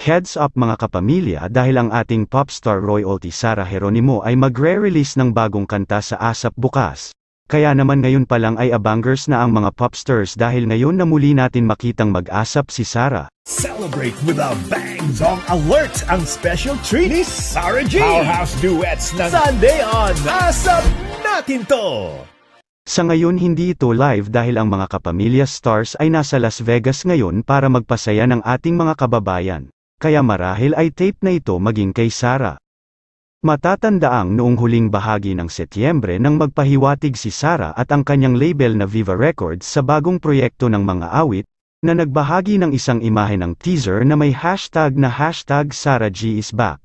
Heads up mga kapamilya dahil ang ating popstar royalty Sara Heronimo ay magre-release ng bagong kanta sa ASAP bukas. Kaya naman ngayon pa lang ay abangers na ang mga popstars dahil ngayon na muli natin makitang mag-asap si Sara. Celebrate with a bang song alert ang special treat ni Sara G. Powerhouse duets ng Sunday on ASAP natin to! Sa ngayon hindi ito live dahil ang mga kapamilya stars ay nasa Las Vegas ngayon para magpasaya ng ating mga kababayan kaya marahil ay tape na ito maging kay Sara. Matatandaang noong huling bahagi ng Setyembre nang magpahiwatig si Sara at ang kanyang label na Viva Records sa bagong proyekto ng mga awit, na nagbahagi ng isang imahe ng teaser na may hashtag na hashtag Sara G is back.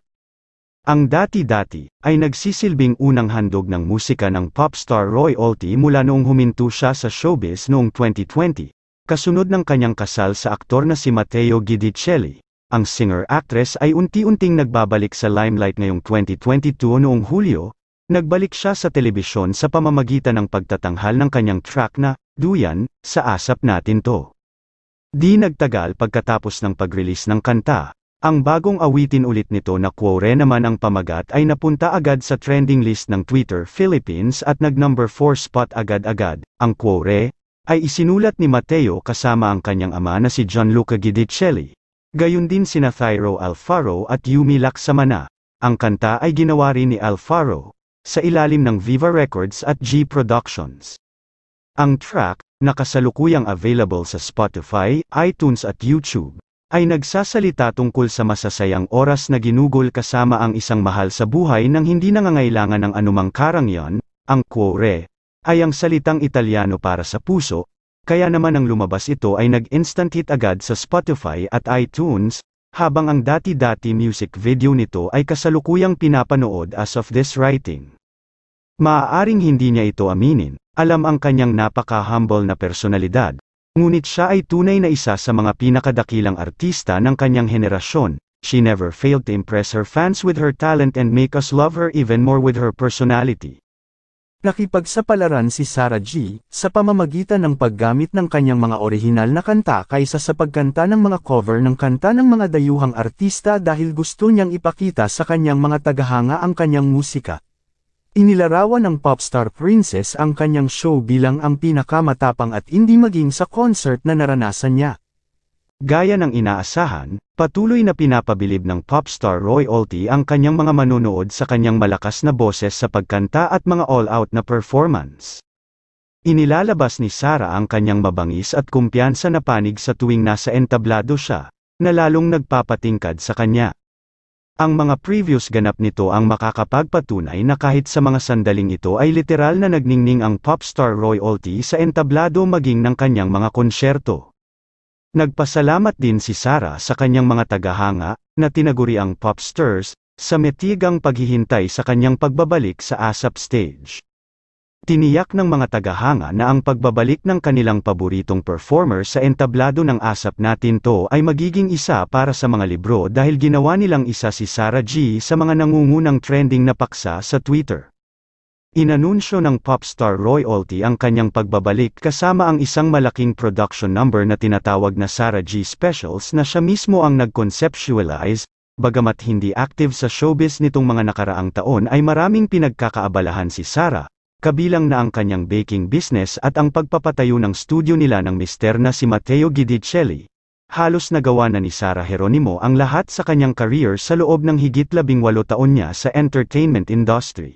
Ang dati-dati, ay nagsisilbing unang handog ng musika ng popstar Roy Olte mula noong huminto siya sa showbiz noong 2020, kasunod ng kanyang kasal sa aktor na si Matteo Gidicelli, ang singer-actress ay unti-unting nagbabalik sa limelight ngayong 2022 noong Hulyo, nagbalik siya sa telebisyon sa pamamagitan ng pagtatanghal ng kanyang track na, Duyan, sa asap natin to. Di nagtagal pagkatapos ng pag-release ng kanta, ang bagong awitin ulit nito na Quore naman ang pamagat ay napunta agad sa trending list ng Twitter Philippines at nag number 4 spot agad-agad. Ang Quore ay isinulat ni Mateo kasama ang kanyang ama na si Gianluca Gidicelli gayon din sina Thyro Alfaro at Yumi Laksamana. Ang kanta ay ginawa rin ni Alfaro, sa ilalim ng Viva Records at G Productions. Ang track, na kasalukuyang available sa Spotify, iTunes at YouTube, ay nagsasalita tungkol sa masasayang oras na ginugol kasama ang isang mahal sa buhay nang hindi nangangailangan ng anumang karangyon, ang cuore, ay ang salitang Italiano para sa puso, kaya naman ang lumabas ito ay nag-instant hit agad sa Spotify at iTunes, habang ang dati-dati music video nito ay kasalukuyang pinapanood as of this writing. Maaaring hindi niya ito aminin, alam ang kanyang napaka-humble na personalidad, ngunit siya ay tunay na isa sa mga pinakadakilang artista ng kanyang henerasyon, she never failed to impress her fans with her talent and make us love her even more with her personality. Nakipagsapalaran si Sarah G. sa pamamagitan ng paggamit ng kanyang mga orihinal na kanta kaysa sa pagkanta ng mga cover ng kanta ng mga dayuhang artista dahil gusto niyang ipakita sa kanyang mga tagahanga ang kanyang musika. Inilarawan ng popstar princess ang kanyang show bilang ang pinakamatapang at hindi maging sa concert na naranasan niya. Gaya ng inaasahan, patuloy na pinapabilib ng popstar Roy Olte ang kanyang mga manunood sa kanyang malakas na boses sa pagkanta at mga all-out na performance. Inilalabas ni Sara ang kanyang mabangis at kumpiyansa na panig sa tuwing nasa entablado siya, na lalong nagpapatingkad sa kanya. Ang mga previous ganap nito ang makakapagpatunay na kahit sa mga sandaling ito ay literal na nagningning ang popstar Roy Olte sa entablado maging ng kanyang mga konsyerto. Nagpasalamat din si Sara sa kanyang mga tagahanga, na tinaguri ang popstars, sa metigang paghihintay sa kanyang pagbabalik sa ASAP stage. Tiniyak ng mga tagahanga na ang pagbabalik ng kanilang paboritong performer sa entablado ng ASAP natin to ay magiging isa para sa mga libro dahil ginawa nilang isa si Sara G sa mga nangungunang trending na paksa sa Twitter. Inanunsyo ng popstar Roy Olty ang kanyang pagbabalik kasama ang isang malaking production number na tinatawag na Sarah G Specials na siya mismo ang nag-conceptualize, bagamat hindi active sa showbiz nitong mga nakaraang taon ay maraming pinagkakaabalahan si Sarah, kabilang na ang kanyang baking business at ang pagpapatayo ng studio nila ng mister na si Matteo Gidicelli. Halos nagawa na ni Sarah Heronimo ang lahat sa kanyang career sa loob ng higit labing walo taon niya sa entertainment industry.